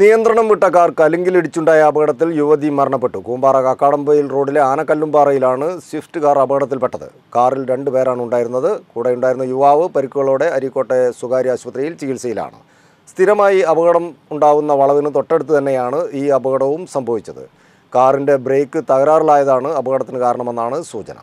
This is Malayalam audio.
നിയന്ത്രണം വിട്ട കാർ കലുങ്കിലിടിച്ചുണ്ടായ അപകടത്തിൽ യുവതി മരണപ്പെട്ടു കൂമ്പാറ കാക്കാടമ്പയിൽ റോഡിലെ ആനക്കല്ലുംപാറയിലാണ് സ്വിഫ്റ്റ് കാർ അപകടത്തിൽപ്പെട്ടത് കാറിൽ രണ്ടുപേരാണ് ഉണ്ടായിരുന്നത് കൂടെ ഉണ്ടായിരുന്ന യുവാവ് പരിക്കുകളോടെ അരീക്കോട്ടെ സ്വകാര്യ ആശുപത്രിയിൽ ചികിത്സയിലാണ് സ്ഥിരമായി അപകടം ഉണ്ടാകുന്ന വളവിന് തൊട്ടടുത്ത് തന്നെയാണ് ഈ അപകടവും സംഭവിച്ചത് കാറിൻ്റെ ബ്രേക്ക് തകരാറിലായതാണ് അപകടത്തിന് കാരണമെന്നാണ് സൂചന